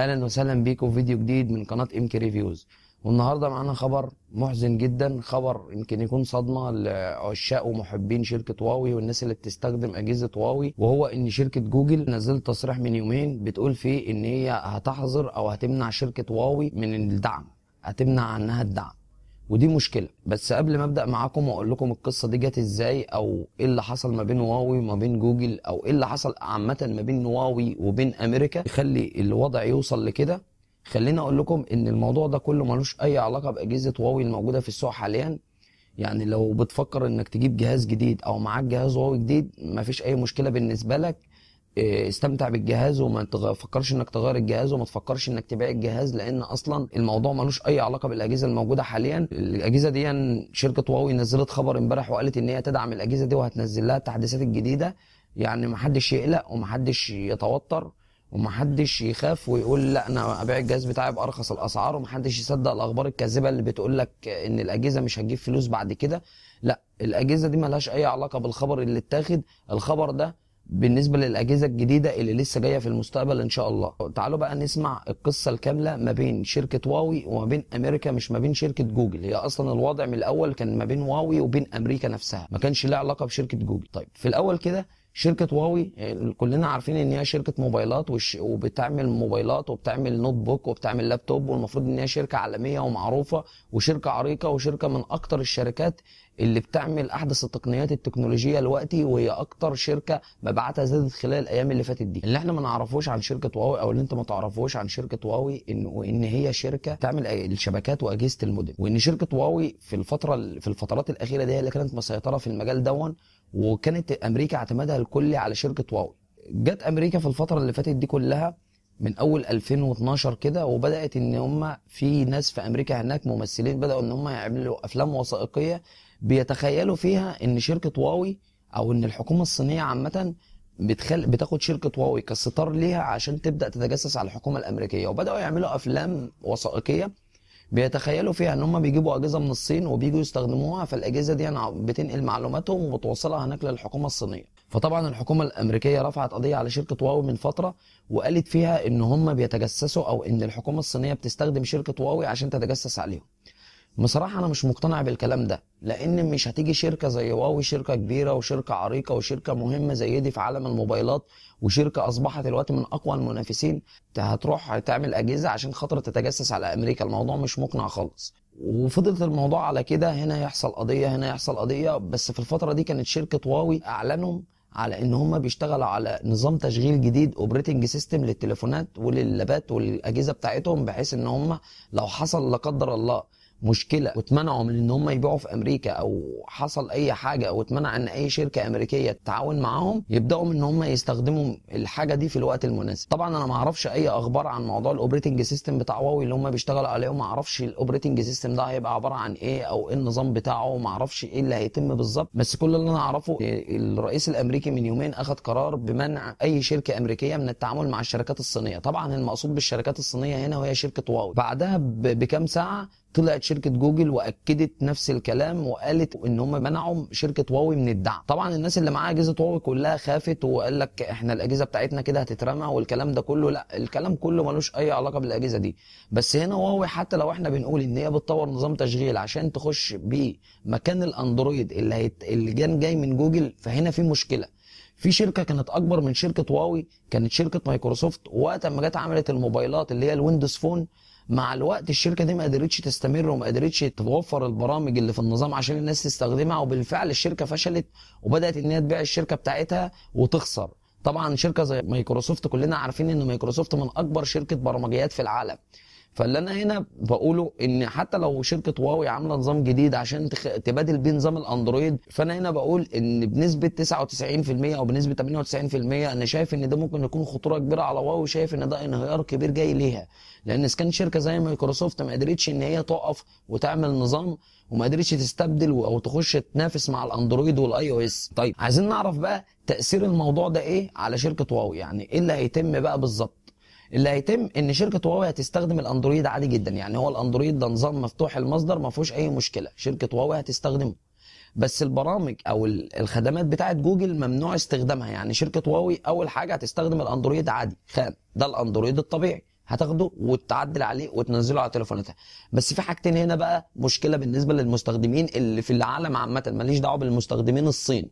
اهلا وسهلا بيكم في فيديو جديد من قناه ام كي ريفيوز والنهارده معانا خبر محزن جدا خبر يمكن يكون صدمه لعشاق ومحبين شركه واوي والناس اللي بتستخدم اجهزه واوي وهو ان شركه جوجل نزلت تصريح من يومين بتقول فيه ان هي هتحظر او هتمنع شركه واوي من الدعم هتمنع عنها الدعم ودي مشكله بس قبل ما ابدا معاكم واقول لكم القصه دي جت ازاي او ايه اللي حصل ما بين هواوي وما بين جوجل او ايه اللي حصل عامه ما بين هواوي وبين امريكا يخلي الوضع يوصل لكده خليني اقول لكم ان الموضوع ده كله ملوش اي علاقه باجهزه هواوي الموجوده في السوق حاليا يعني لو بتفكر انك تجيب جهاز جديد او معاك جهاز هواوي جديد مفيش اي مشكله بالنسبه لك آه، استمتع بالجهاز وما تفكرش انك تغير الجهاز وما تفكرش انك تبيع الجهاز لان اصلا الموضوع ملوش اي علاقه بالاجهزه الموجوده حاليا الاجهزه دي شركه واوي نزلت خبر امبارح وقالت ان هي تدعم الاجهزه دي وهتنزل لها التحديثات الجديده يعني محدش يقلق ومحدش يتوتر ومحدش يخاف ويقول لا انا ابيع الجهاز بتاعي بارخص الاسعار ومحدش يصدق الاخبار الكاذبه اللي بتقول لك ان الاجهزه مش هتجيب فلوس بعد كده لا الاجهزه دي ملهاش اي علاقه بالخبر اللي اتاخد الخبر ده بالنسبه للاجهزه الجديده اللي لسه جايه في المستقبل ان شاء الله تعالوا بقى نسمع القصه الكامله ما بين شركه واوي وما بين امريكا مش ما بين شركه جوجل هي اصلا الوضع من الاول كان ما بين واوي وبين امريكا نفسها ما كانش له علاقه بشركه جوجل طيب في الاول كده شركه هواوي كلنا عارفين ان هي شركه موبايلات وش وبتعمل موبايلات وبتعمل نوت بوك وبتعمل لابتوب والمفروض ان هي شركه عالميه ومعروفه وشركه عريقه وشركه من اكتر الشركات اللي بتعمل احدث التقنيات التكنولوجيه دلوقتي وهي اكتر شركه مبيعاتها زادت خلال الايام اللي فاتت دي اللي احنا ما نعرفوش عن شركه هواوي او اللي انت ما تعرفوش عن شركه هواوي ان ان هي شركه تعمل الشبكات واجهزه المودم وان شركه هواوي في الفتره في الفترات الاخيره دي هي اللي كانت مسيطره في المجال دون وكانت امريكا اعتمادها الكلي على شركه واوي جت امريكا في الفتره اللي فاتت دي كلها من اول 2012 كده وبدات ان هم في ناس في امريكا هناك ممثلين بداوا ان هم يعملوا افلام وثائقيه بيتخيلوا فيها ان شركه واوي او ان الحكومه الصينيه عامه بتخل... بتاخد شركه واوي كستار ليها عشان تبدا تتجسس على الحكومه الامريكيه وبداوا يعملوا افلام وثائقيه بيتخيلوا فيها ان هم بيجيبوا اجهزه من الصين وبييجوا يستخدموها فالاجهزه دي بتنقل معلوماتهم وبتوصلها هناك للحكومه الصينيه فطبعا الحكومه الامريكيه رفعت قضيه على شركه واو من فتره وقالت فيها ان هم بيتجسسوا او ان الحكومه الصينيه بتستخدم شركه واوي عشان تتجسس عليهم بصراحه انا مش مقتنع بالكلام ده لان مش هتيجي شركه زي واوي شركه كبيره وشركه عريقه وشركه مهمه زي دي في عالم الموبايلات وشركه اصبحت دلوقتي من اقوى المنافسين هتروح تعمل اجهزه عشان خاطر تتجسس على امريكا الموضوع مش مقنع خالص وفضلت الموضوع على كده هنا يحصل قضيه هنا يحصل قضيه بس في الفتره دي كانت شركه واوي اعلنوا على ان هم بيشتغلوا على نظام تشغيل جديد اوبريتنج سيستم للتليفونات وللابات والاجهزه بتاعتهم بحيث ان هم لو حصل لا قدر الله مشكله واتمنعوا من ان هم يبيعوا في امريكا او حصل اي حاجه او اتمنع ان اي شركه امريكيه تتعاون معاهم يبداوا من ان هم يستخدموا الحاجه دي في الوقت المناسب طبعا انا ما اعرفش اي اخبار عن موضوع الاوبريتنج سيستم بتاع هواوي اللي هم بيشتغلوا عليه وما اعرفش الاوبريتنج سيستم ده هيبقى عباره عن ايه او ايه النظام بتاعه وما اعرفش ايه اللي هيتم بالظبط بس كل اللي انا اعرفه الرئيس الامريكي من يومين اخذ قرار بمنع اي شركه امريكيه من التعامل مع الشركات الصينيه طبعا المقصود بالشركات الصينيه هنا وهي شركه هواوي بعدها بكام ساعه طلعت شركه جوجل واكدت نفس الكلام وقالت ان هم منعوا شركه واوي من الدعم طبعا الناس اللي معاها اجهزه واوي كلها خافت وقال لك احنا الاجهزه بتاعتنا كده هتترمى والكلام ده كله لا الكلام كله ملوش اي علاقه بالاجهزه دي بس هنا واوي حتى لو احنا بنقول ان هي بتطور نظام تشغيل عشان تخش بمكان الاندرويد اللي هيت... اللي كان جاي من جوجل فهنا في مشكله في شركه كانت اكبر من شركه واوي كانت شركه مايكروسوفت وقت ما جت عملت الموبايلات اللي هي الويندوز فون مع الوقت الشركه دي ما قدرتش تستمر وما قدرتش توفر البرامج اللي في النظام عشان الناس تستخدمها وبالفعل الشركه فشلت وبدات ان هي تبيع الشركه بتاعتها وتخسر طبعا شركه زي مايكروسوفت كلنا عارفين ان مايكروسوفت من اكبر شركه برمجيات في العالم فاللي انا هنا بقوله ان حتى لو شركه هواوي عامله نظام جديد عشان تخ... تبادل بيه نظام الاندرويد فانا هنا بقول ان بنسبه 99% او بنسبه 98% انا شايف ان ده ممكن يكون خطوره كبيره على هواوي شايف ان ده انهيار كبير جاي ليها لان كان شركه زي مايكروسوفت ما قدرتش ان هي تقف وتعمل نظام وما قدرتش تستبدل او تخش تنافس مع الاندرويد والاي او اس طيب عايزين نعرف بقى تاثير الموضوع ده ايه على شركه هواوي يعني ايه اللي هيتم بقى بالظبط اللي هيتم ان شركه هواوي هتستخدم الاندرويد عادي جدا يعني هو الاندرويد ده نظام مفتوح المصدر ما فيهوش اي مشكله شركه هواوي هتستخدمه بس البرامج او الخدمات بتاعه جوجل ممنوع استخدامها يعني شركه هواوي اول حاجه هتستخدم الاندرويد عادي خام ده الاندرويد الطبيعي هتاخده وتعدل عليه وتنزله على تليفوناتها بس في حاجتين هنا بقى مشكله بالنسبه للمستخدمين اللي في العالم عامه ماليش دعوه بالمستخدمين الصين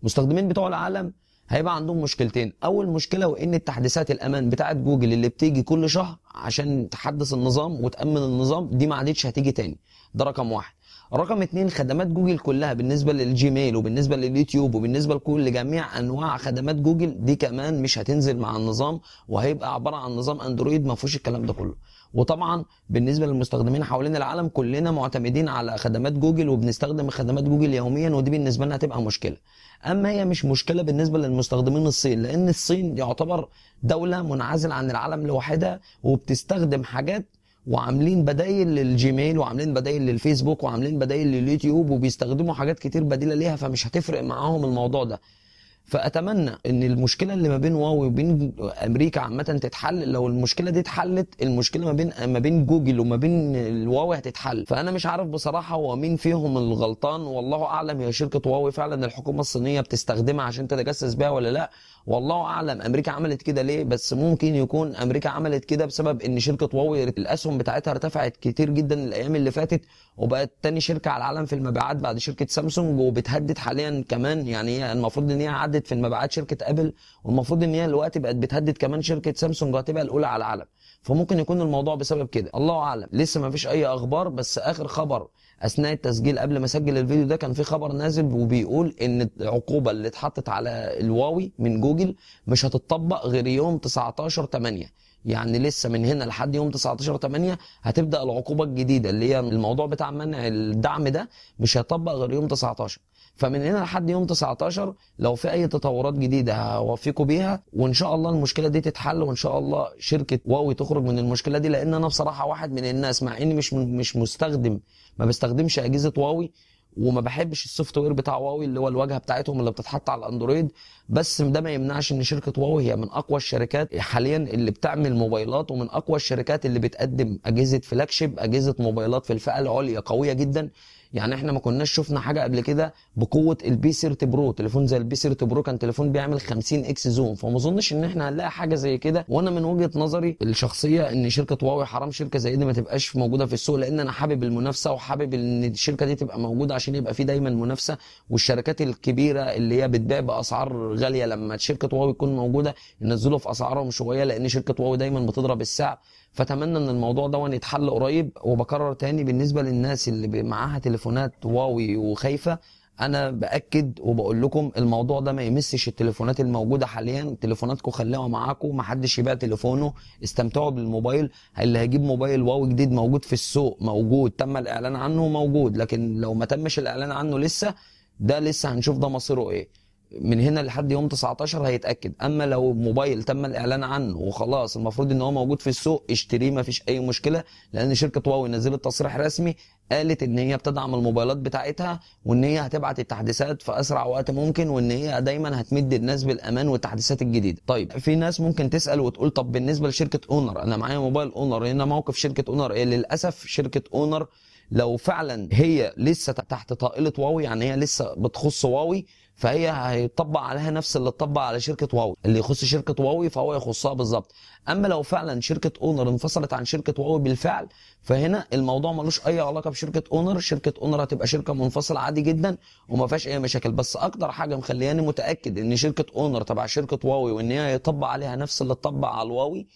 المستخدمين بتوع العالم هيبقى عندهم مشكلتين اول مشكله وان التحديثات الامان بتاعه جوجل اللي بتيجي كل شهر عشان تحدث النظام وتامن النظام دي ما عادتش هتيجي تاني ده رقم واحد رقم اتنين خدمات جوجل كلها بالنسبة للجيميل وبالنسبة لليوتيوب وبالنسبة لكل جميع أنواع خدمات جوجل دي كمان مش هتنزل مع النظام وهيبقى عبارة عن نظام أندرويد ما فيهوش الكلام ده كله وطبعا بالنسبه للمستخدمين حوالين العالم كلنا معتمدين على خدمات جوجل وبنستخدم خدمات جوجل يوميا ودي بالنسبه لنا هتبقى مشكله اما هي مش مشكله بالنسبه للمستخدمين الصين لان الصين يعتبر دوله منعزل عن العالم لوحدها وبتستخدم حاجات وعاملين بدايل للجيميل وعاملين بدايل للفيسبوك وعاملين بدايل لليوتيوب وبيستخدموا حاجات كتير بديله ليها فمش هتفرق معاهم الموضوع ده فاتمنى ان المشكله اللي ما بين واو وبين امريكا عامه تتحل لو المشكله دي اتحلت المشكله ما بين ما بين جوجل وما بين الواو هتتحل فانا مش عارف بصراحه هو مين فيهم الغلطان والله اعلم هي شركه واو فعلا الحكومه الصينيه بتستخدمها عشان تتجسس بيها ولا لا والله اعلم امريكا عملت كده ليه بس ممكن يكون امريكا عملت كده بسبب ان شركه واوي الاسهم بتاعتها ارتفعت كتير جدا الايام اللي فاتت وبقت تاني شركه على العالم في المبيعات بعد شركه سامسونج وبتهدد حاليا كمان يعني هي المفروض ان هي عدت في المبيعات شركه ابل والمفروض ان هي دلوقتي بقت بتهدد كمان شركه سامسونج وهتبقى الاولى على العالم فممكن يكون الموضوع بسبب كده الله اعلم لسه ما فيش اي اخبار بس اخر خبر اثناء التسجيل قبل ما اسجل الفيديو ده كان في خبر نازل وبيقول ان العقوبه اللي اتحطت على الواوي من جوجل مش هتطبق غير يوم 19 8 يعني لسه من هنا لحد يوم 19 8 هتبدا العقوبه الجديده اللي هي الموضوع بتاع منع الدعم ده مش هيطبق غير يوم 19 فمن هنا لحد يوم 19 لو في اي تطورات جديده هوفيكم بيها وان شاء الله المشكله دي تتحل وان شاء الله شركه واوي تخرج من المشكله دي لان انا بصراحه واحد من الناس مع اني مش مش مستخدم ما بستخدمش اجهزه واوي وما بحبش السوفت وير بتاع واوي اللي هو الواجهه بتاعتهم اللي بتتحط على الاندرويد بس ده ما يمنعش ان شركه واوي هي من اقوى الشركات حاليا اللي بتعمل موبايلات ومن اقوى الشركات اللي بتقدم اجهزه فلاج شيب اجهزه موبايلات في الفئه العليا قويه جدا يعني احنا ما كناش شفنا حاجه قبل كده بقوه البي 30 برو تليفون زي البي 30 برو كان تليفون بيعمل 50 اكس زوم فما اظنش ان احنا هنلاقي حاجه زي كده وانا من وجهه نظري الشخصيه ان شركه واوي حرام شركه زي دي ما تبقاش موجوده في السوق لان انا حابب المنافسه وحابب ان الشركه دي تبقى موجوده عشان يبقى في دايما منافسه والشركات الكبيره اللي هي بتبيع باسعار غاليه لما شركه واوي تكون موجوده ينزلوا في اسعارهم شويه لان شركه واوي دايما بتضرب السعر فاتمنى ان الموضوع ده يتحل قريب وبكرر تاني بالنسبه للناس اللي معاها تليفونات واوي وخايفه انا باكد وبقول لكم الموضوع ده ما يمسش التليفونات الموجوده حاليا تليفوناتكم خلوها معاكم ما حدش يبيع تليفونه استمتعوا بالموبايل اللي هيجيب موبايل واو جديد موجود في السوق موجود تم الاعلان عنه موجود لكن لو ما تمش الاعلان عنه لسه ده لسه هنشوف ده مصيره ايه من هنا لحد يوم 19 هيتاكد اما لو موبايل تم الاعلان عنه وخلاص المفروض ان هو موجود في السوق اشتريه ما فيش اي مشكله لان شركه واوي نزلت تصريح رسمي قالت ان هي بتدعم الموبايلات بتاعتها وان هي هتبعت التحديثات في اسرع وقت ممكن وان هي دايما هتمد الناس بالامان والتحديثات الجديده طيب في ناس ممكن تسال وتقول طب بالنسبه لشركه اونر انا معايا موبايل اونر هنا موقف شركه اونر ايه للاسف شركه اونر لو فعلا هي لسه تحت طائله واوي يعني هي لسه بتخص واوي فهي هيطبق عليها نفس اللي اتطبق على شركه واوي اللي يخص شركه واوي فهو يخصها بالظبط اما لو فعلا شركه اونر انفصلت عن شركه واوي بالفعل فهنا الموضوع ملوش اي علاقه بشركه اونر شركه اونر هتبقى شركه منفصله عادي جدا وما فيهاش اي مشاكل بس اكتر حاجه مخلياني متاكد ان شركه اونر تبع شركه واوي وان هي هيطبق عليها نفس اللي اتطبق على الواوي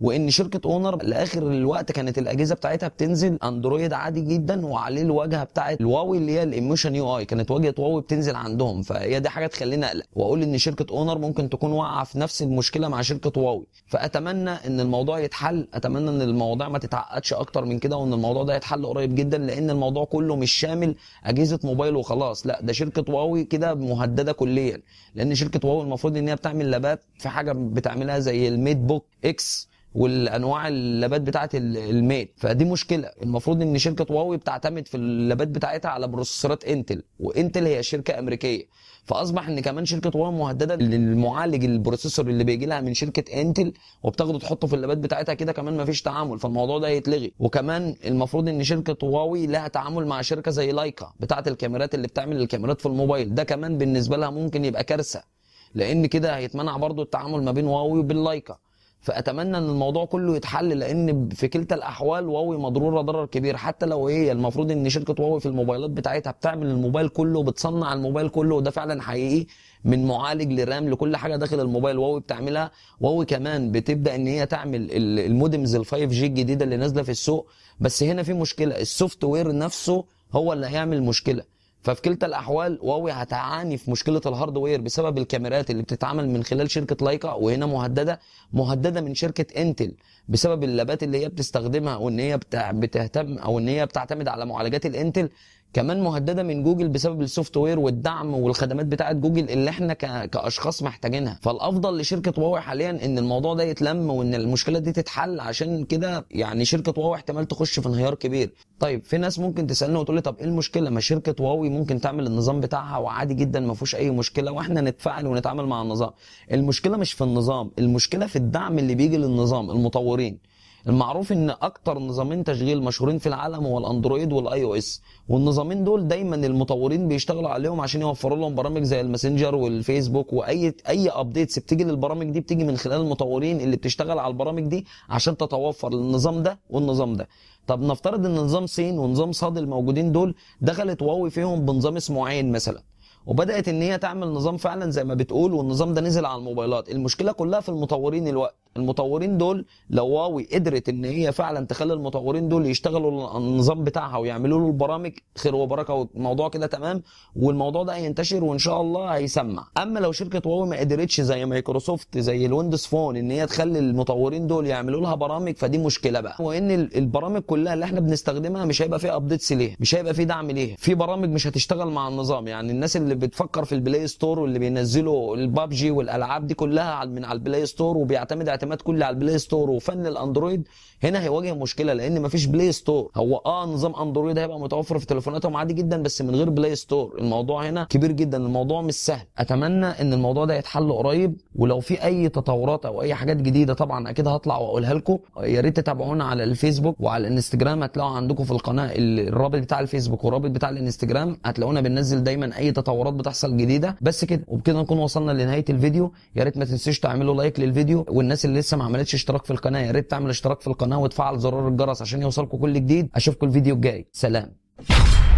وان شركه اونر لاخر الوقت كانت الاجهزه بتاعتها بتنزل اندرويد عادي جدا وعليه الواجهه بتاعه الواوي اللي هي الايموشن يو اي كانت واجهه واوي بتنزل عندهم فهي دي حاجه تخليني اقلق واقول ان شركه اونر ممكن تكون واقعه في نفس المشكله مع شركه واوي فاتمنى ان الموضوع يتحل اتمنى ان المواضيع ما تتعقدش اكتر من كده وان الموضوع ده يتحل قريب جدا لان الموضوع كله مش شامل اجهزه موبايل وخلاص لا ده شركه واوي كده مهدده كليا لان شركه واوي المفروض ان هي بتعمل لابات في حاجه بتعملها زي الميد بوك اكس والانواع اللابات بتاعه الميت فدي مشكله المفروض ان شركه واوي بتعتمد في اللابات بتاعتها على بروسيسورات انتل وانتل هي شركه امريكيه فاصبح ان كمان شركه واوي مهدده للمعالج البروسيسور اللي بيجي لها من شركه انتل وبتاخده تحطه في اللابات بتاعتها كده كمان مفيش تعامل فالموضوع ده هيتلغي وكمان المفروض ان شركه واوي لها تعامل مع شركه زي لايكا بتاعه الكاميرات اللي بتعمل الكاميرات في الموبايل ده كمان بالنسبه لها ممكن يبقى كارثه لان كده هيتمنع برضو التعامل ما بين واوي وبين لايكا فاتمنى ان الموضوع كله يتحل لان في كلتا الاحوال واوي مضروره ضرر كبير حتى لو هي إيه، المفروض ان شركه واوي في الموبايلات بتاعتها بتعمل الموبايل كله وبتصنع الموبايل كله وده فعلا حقيقي من معالج لرام لكل حاجه داخل الموبايل واوي بتعملها واوي كمان بتبدا ان هي تعمل المودمز ال 5 جي الجديده اللي نازله في السوق بس هنا في مشكله السوفت وير نفسه هو اللي هيعمل مشكله ففي كلتا الاحوال واوي هتعاني في مشكله الهاردوير بسبب الكاميرات اللي بتتعمل من خلال شركه لايكا وهنا مهدده مهدده من شركه انتل بسبب اللابات اللي هي بتستخدمها وان هي بتهتم او ان هي بتعتمد على معالجات الانتل كمان مهدده من جوجل بسبب السوفت وير والدعم والخدمات بتاعه جوجل اللي احنا كاشخاص محتاجينها فالافضل لشركه واو حاليا ان الموضوع ده يتلم وان المشكله دي تتحل عشان كده يعني شركه واو احتمال تخش في انهيار كبير طيب في ناس ممكن تسالني وتقول لي طب ايه المشكله ما شركه واوي ممكن تعمل النظام بتاعها وعادي جدا ما فيهوش اي مشكله واحنا نتفاعل ونتعامل مع النظام المشكله مش في النظام المشكله في الدعم اللي بيجي للنظام المطورين المعروف ان اكتر نظامين تشغيل مشهورين في العالم هو الاندرويد والاي او اس والنظامين دول دايما المطورين بيشتغلوا عليهم عشان يوفروا لهم برامج زي الماسنجر والفيسبوك واي اي ابديتس بتيجي للبرامج دي بتيجي من خلال المطورين اللي بتشتغل على البرامج دي عشان تتوفر للنظام ده والنظام ده طب نفترض ان نظام سين ونظام صاد الموجودين دول دخلت واوي فيهم بنظام اسمه عين مثلا وبدات ان هي تعمل نظام فعلا زي ما بتقول والنظام ده نزل على الموبايلات المشكله كلها في المطورين الوقت المطورين دول لو واوي قدرت ان هي فعلا تخلي المطورين دول يشتغلوا النظام بتاعها ويعملوا له البرامج خير وبركه والموضوع كده تمام والموضوع ده هينتشر وان شاء الله هيسمع اما لو شركه واوي ما قدرتش زي مايكروسوفت زي الويندوز فون ان هي تخلي المطورين دول يعملوا لها برامج فدي مشكله بقى وان البرامج كلها اللي احنا بنستخدمها مش هيبقى فيها ابديتس ليها مش هيبقى فيه دعم ليها في برامج مش هتشتغل مع النظام يعني الناس اللي بتفكر في البلاي ستور واللي بينزلوا البابجي والالعاب دي كلها من على البلاي ستور وبيعتمد الاعتماد كله على البلاي ستور وفن الاندرويد هنا هيواجه مشكله لان مفيش بلاي ستور هو اه نظام اندرويد هيبقى متوفر في تليفوناتهم عادي جدا بس من غير بلاي ستور الموضوع هنا كبير جدا الموضوع مش سهل اتمنى ان الموضوع ده يتحل قريب ولو في اي تطورات او اي حاجات جديده طبعا اكيد هطلع واقولها لكم يا ريت تتابعونا على الفيسبوك وعلى الانستجرام هتلاقوا عندكم في القناه الرابط بتاع الفيسبوك والرابط بتاع الانستجرام هتلاقونا بننزل دايما اي تطورات بتحصل جديده بس كده وبكده نكون وصلنا لنهايه الفيديو يا ريت ما تنسوش تعملوا لايك للفيديو والناس اللي اللي لسه ما عملتش اشتراك في القناه يا ريت تعمل اشتراك في القناه وتفعل زرار الجرس عشان يوصلكوا كل جديد اشوفكم الفيديو الجاي سلام